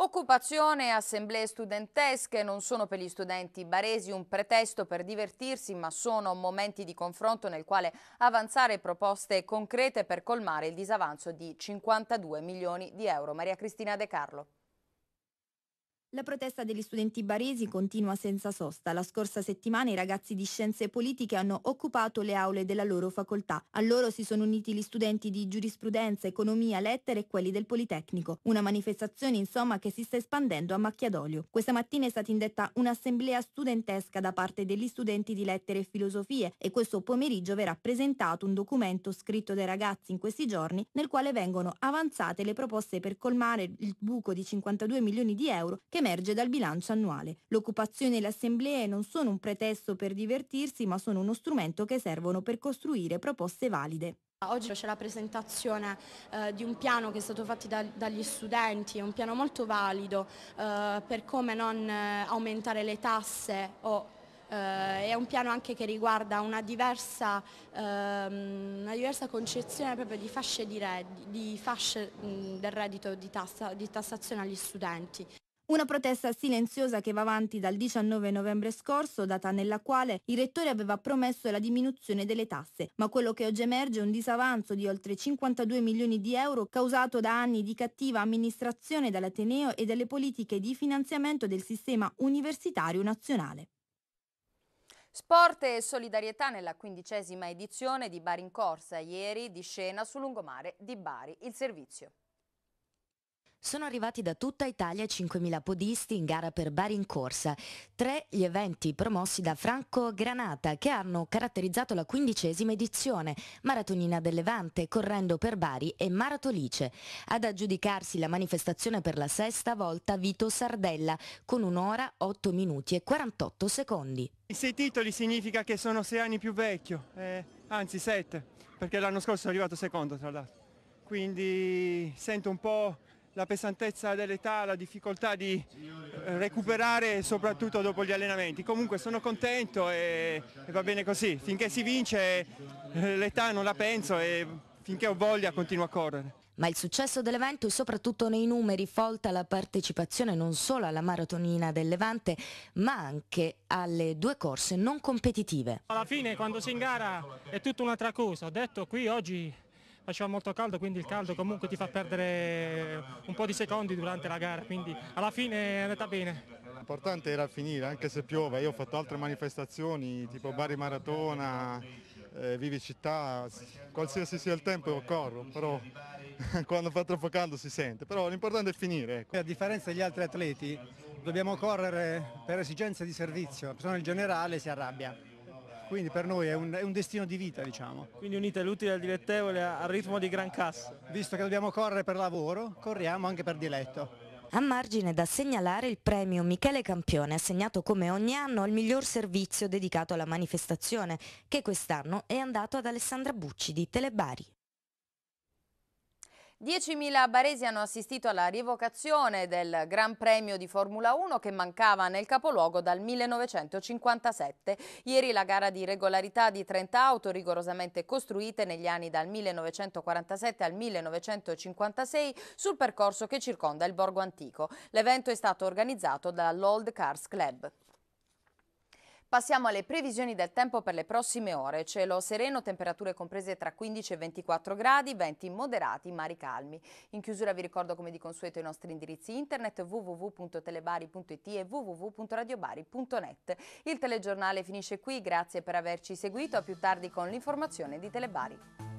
Occupazione e assemblee studentesche non sono per gli studenti baresi un pretesto per divertirsi, ma sono momenti di confronto nel quale avanzare proposte concrete per colmare il disavanzo di 52 milioni di euro. Maria Cristina De Carlo. La protesta degli studenti baresi continua senza sosta. La scorsa settimana i ragazzi di scienze politiche hanno occupato le aule della loro facoltà. A loro si sono uniti gli studenti di giurisprudenza, economia, lettere e quelli del Politecnico. Una manifestazione insomma che si sta espandendo a macchia d'olio. Questa mattina è stata indetta un'assemblea studentesca da parte degli studenti di lettere e filosofie e questo pomeriggio verrà presentato un documento scritto dai ragazzi in questi giorni nel quale vengono avanzate le proposte per colmare il buco di 52 milioni di euro che emerge dal bilancio annuale. L'occupazione e le assemblee non sono un pretesto per divertirsi, ma sono uno strumento che servono per costruire proposte valide. Oggi c'è la presentazione eh, di un piano che è stato fatto da, dagli studenti, è un piano molto valido eh, per come non eh, aumentare le tasse o eh, è un piano anche che riguarda una diversa, ehm, una diversa concezione proprio di fasce, di red, di fasce mh, del reddito di, tassa, di tassazione agli studenti. Una protesta silenziosa che va avanti dal 19 novembre scorso, data nella quale il rettore aveva promesso la diminuzione delle tasse, ma quello che oggi emerge è un disavanzo di oltre 52 milioni di euro causato da anni di cattiva amministrazione dall'Ateneo e dalle politiche di finanziamento del sistema universitario nazionale. Sport e solidarietà nella quindicesima edizione di Bari in Corsa, ieri di scena su lungomare di Bari. Il servizio. Sono arrivati da tutta Italia 5.000 podisti in gara per Bari in corsa, tre gli eventi promossi da Franco Granata che hanno caratterizzato la quindicesima edizione, Maratonina del Levante, Correndo per Bari e Maratolice. Ad aggiudicarsi la manifestazione per la sesta volta Vito Sardella con un'ora 8 minuti e 48 secondi. I sei titoli significa che sono sei anni più vecchio, eh, anzi sette, perché l'anno scorso sono arrivato secondo tra l'altro. Quindi sento un po' la pesantezza dell'età, la difficoltà di eh, recuperare soprattutto dopo gli allenamenti. Comunque sono contento e, e va bene così, finché si vince eh, l'età non la penso e finché ho voglia continuo a correre. Ma il successo dell'evento, soprattutto nei numeri, folta la partecipazione non solo alla maratonina del Levante, ma anche alle due corse non competitive. Alla fine quando si ingara è tutta un'altra cosa, ho detto qui oggi faceva molto caldo quindi il caldo comunque ti fa perdere un po' di secondi durante la gara quindi alla fine è andata bene. L'importante era finire anche se piove, io ho fatto altre manifestazioni tipo Bari Maratona, eh, Vivi Città, qualsiasi sia il tempo io corro, però quando fa troppo caldo si sente, però l'importante è finire. Ecco. A differenza degli altri atleti dobbiamo correre per esigenze di servizio, la persona in generale si arrabbia quindi per noi è un, è un destino di vita diciamo. Quindi unite l'utile al dilettevole al ritmo di gran cassa. Visto che dobbiamo correre per lavoro, corriamo anche per diletto. A margine da segnalare il premio Michele Campione, assegnato come ogni anno al miglior servizio dedicato alla manifestazione, che quest'anno è andato ad Alessandra Bucci di Telebari. 10.000 baresi hanno assistito alla rievocazione del Gran Premio di Formula 1 che mancava nel capoluogo dal 1957. Ieri la gara di regolarità di 30 auto rigorosamente costruite negli anni dal 1947 al 1956 sul percorso che circonda il borgo antico. L'evento è stato organizzato dall'Old Cars Club. Passiamo alle previsioni del tempo per le prossime ore. Cielo sereno, temperature comprese tra 15 e 24 gradi, venti moderati, mari calmi. In chiusura vi ricordo come di consueto i nostri indirizzi internet www.telebari.it e www.radiobari.net. Il telegiornale finisce qui, grazie per averci seguito, a più tardi con l'informazione di Telebari.